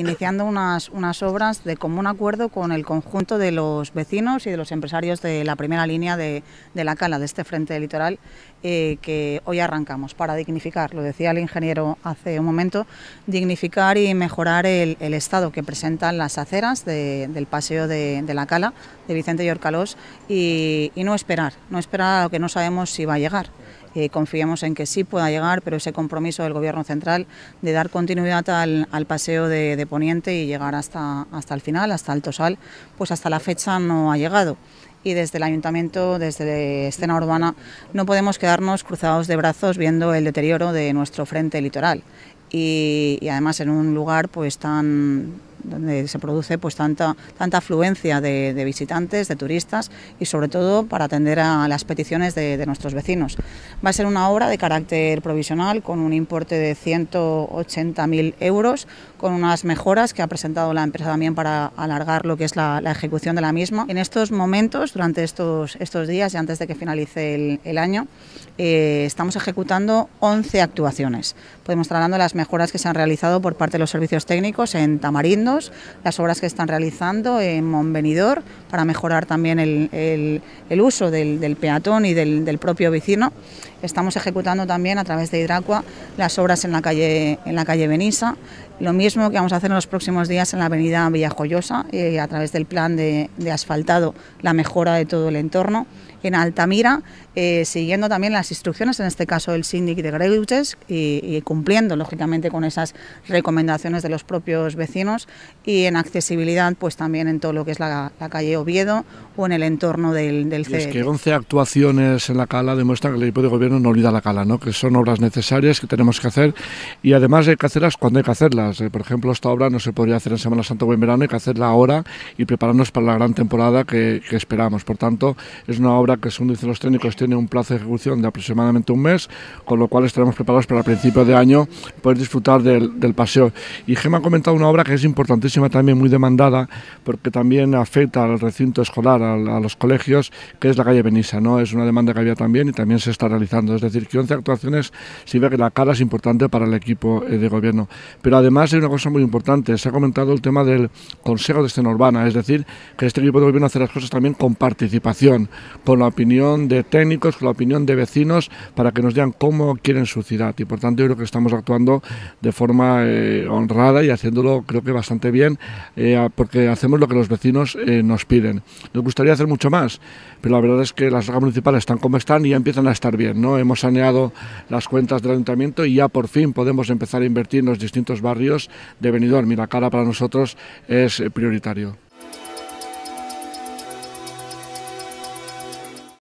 iniciando unas, obras de común acuerdo con el conjunto de los vecinos y de los empresarios de la primera línea de, la cala, de este frente litoral, eh, que hoy arrancamos para dignificar, lo decía el ingeniero hace un momento, dignificar y mejorar el, estado que presentan las aceras del paseo de, la cala de Vicente Yorcalós y, y no esperar, no esperar a lo que no sabemos si va a llegar. Eh, confiemos confiamos en que sí pueda llegar, pero ese compromiso del Gobierno central de dar continuidad al, paseo de, Poniente y llegar hasta, hasta el final, hasta el Sal, pues hasta la fecha no ha llegado. Y desde el ayuntamiento, desde escena urbana, no podemos quedarnos cruzados de brazos viendo el deterioro de nuestro frente litoral. y, además en un lugar pues tan donde se produce pues tanta, tanta afluencia de, visitantes, de turistas y sobre todo para atender a las peticiones de, nuestros vecinos. Va a ser una obra de carácter provisional con un importe de 180.000 euros, con unas mejoras que ha presentado la empresa también para alargar lo que es la, ejecución de la misma. En estos momentos, durante estos, estos días y antes de que finalice el año, eh, estamos ejecutando 11 actuaciones. Podemos estar hablando de las mejoras que se han realizado por parte de los servicios técnicos en Tamarindos, las obras que están realizando en Monvenidor para mejorar también el, uso del, peatón y del, propio vecino. Estamos ejecutando también a través de Hidracua las obras en la calle, en la calle Benisa. Lo mismo que vamos a hacer en los próximos días en la avenida Villajoyosa, eh, a través del plan de, asfaltado, la mejora de todo el entorno. En Altamira, eh, siguiendo también las instrucciones, en este caso el síndic de Greuches, y, y, cumpliendo lógicamente con esas recomendaciones de los propios vecinos. Y en accesibilidad, pues también en todo lo que es la, calle Oviedo o en el entorno del, del es que 11 actuaciones en la cala demuestran que el equipo de gobierno no olvida la cala, ¿no? que son obras necesarias que tenemos que hacer y además hay que hacerlas cuando hay que hacerlas ¿eh? por ejemplo, esta obra no se podría hacer en Semana Santa o en verano, hay que hacerla ahora y prepararnos para la gran temporada que, esperamos. Por tanto, es una obra que, según dicen los técnicos, tiene un plazo de ejecución de aproximadamente un mes, con lo cual estaremos preparados para el principio de año poder disfrutar del, paseo. Y Gemma ha comentado una obra que es importantísima también, muy demandada, porque también afecta al recinto escolar, a, los colegios, que es la calle Benissa. ¿no? Es una demanda que había también y también se está realizando. Es decir, que 11 actuaciones ve que la cara es importante para el equipo eh, de gobierno. Pero además, hay una cosa muy importante, se ha comentado el tema del Consejo de Escena Urbana, es decir, que este equipo de gobierno hace las cosas también con participación, con la opinión de técnicos, con la opinión de vecinos, para que nos digan cómo quieren su ciudad. Y por tanto yo creo que estamos actuando de forma eh, honrada y haciéndolo creo que bastante bien, eh, porque hacemos lo que los vecinos eh, nos piden. Nos gustaría hacer mucho más, pero la verdad es que las reglas municipales están como están y ya empiezan a estar bien. ¿no? Hemos saneado las cuentas del ayuntamiento y ya por fin podemos empezar a invertir en los distintos barrios de Benidorm mira la cara para nosotros es prioritario.